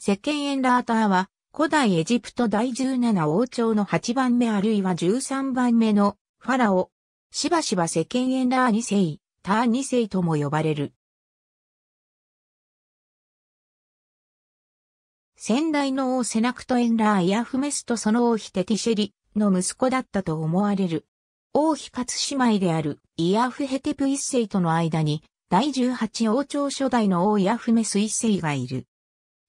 世間エンラーターは、古代エジプト第17王朝の8番目あるいは13番目のファラオ。しばしば世間エンラー2世、ター2世とも呼ばれる。先代の王セナクトエンラーイヤフメスとその王ヒテティシェリの息子だったと思われる。王妃カツ姉妹であるイヤフヘテプ一世との間に第18王朝初代の王イヤフメス一世がいる。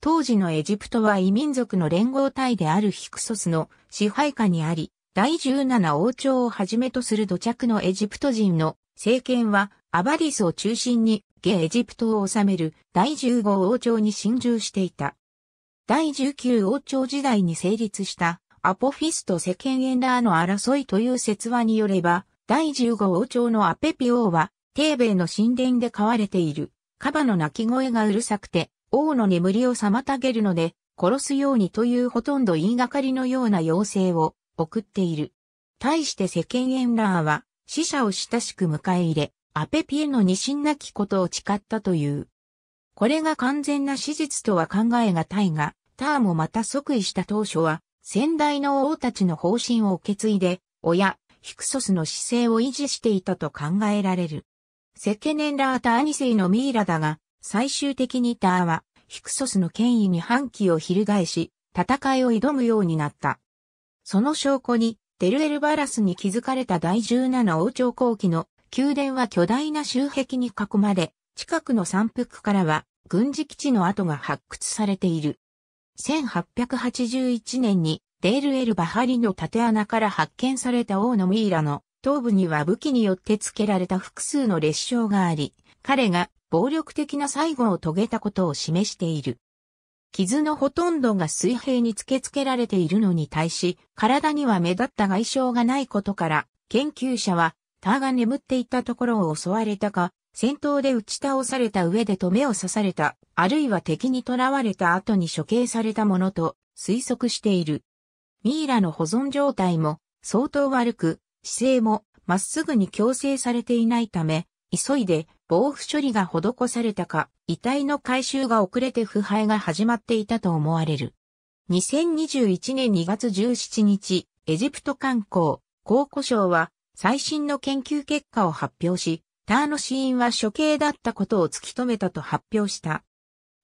当時のエジプトは異民族の連合体であるヒクソスの支配下にあり、第17王朝をはじめとする土着のエジプト人の政権はアバリスを中心に下エジプトを治める第15王朝に侵入していた。第19王朝時代に成立したアポフィスと世間エンラーの争いという説話によれば、第15王朝のアペピ王は、テーベイの神殿で飼われている、カバの鳴き声がうるさくて、王の眠りを妨げるので、殺すようにというほとんど言いがかりのような要請を送っている。対して世間エンラーは死者を親しく迎え入れ、アペピエの二心なきことを誓ったという。これが完全な史実とは考えがたいが、ターもまた即位した当初は、先代の王たちの方針を受け継いで、親、ヒクソスの姿勢を維持していたと考えられる。セケネンラーター2世のミイラだが、最終的にターは、ヒクソスの権威に反旗を翻し、戦いを挑むようになった。その証拠に、デルエルバラスに築かれた第17王朝後期の宮殿は巨大な周壁に囲まれ、近くの山腹からは軍事基地の跡が発掘されている。1881年にデールエルバハリの縦穴から発見された王のミイラの頭部には武器によって付けられた複数の列傷があり、彼が暴力的な最後を遂げたことを示している。傷のほとんどが水平に突きつけられているのに対し、体には目立った外傷がないことから、研究者は、ターが眠っていたところを襲われたか、戦闘で打ち倒された上で止めを刺された、あるいは敵に囚われた後に処刑されたものと推測している。ミイラの保存状態も相当悪く、姿勢もまっすぐに矯正されていないため、急いで防腐処理が施されたか、遺体の回収が遅れて腐敗が始まっていたと思われる。2021年2月17日、エジプト観光、考古省は最新の研究結果を発表し、ターの死因は処刑だったことを突き止めたと発表した。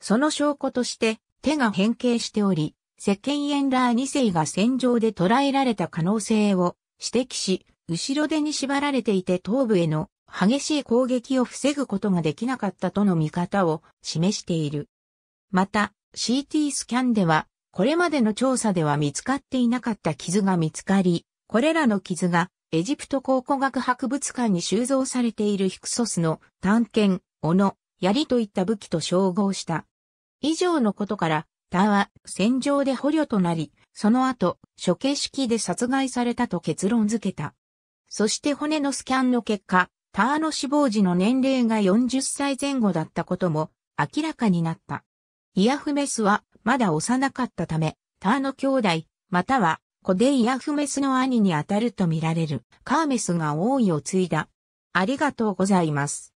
その証拠として手が変形しており、石鹸エンラー2世が戦場で捕らえられた可能性を指摘し、後ろ手に縛られていて頭部への激しい攻撃を防ぐことができなかったとの見方を示している。また、CT スキャンでは、これまでの調査では見つかっていなかった傷が見つかり、これらの傷がエジプト考古学博物館に収蔵されているヒクソスの探検、斧、槍といった武器と照合した。以上のことから、他は戦場で捕虜となり、その後、処刑式で殺害されたと結論付けた。そして骨のスキャンの結果、ターの死亡時の年齢が40歳前後だったことも明らかになった。イアフメスはまだ幼かったため、ターの兄弟、または子でイアフメスの兄にあたるとみられるカーメスが王位を継いだ。ありがとうございます。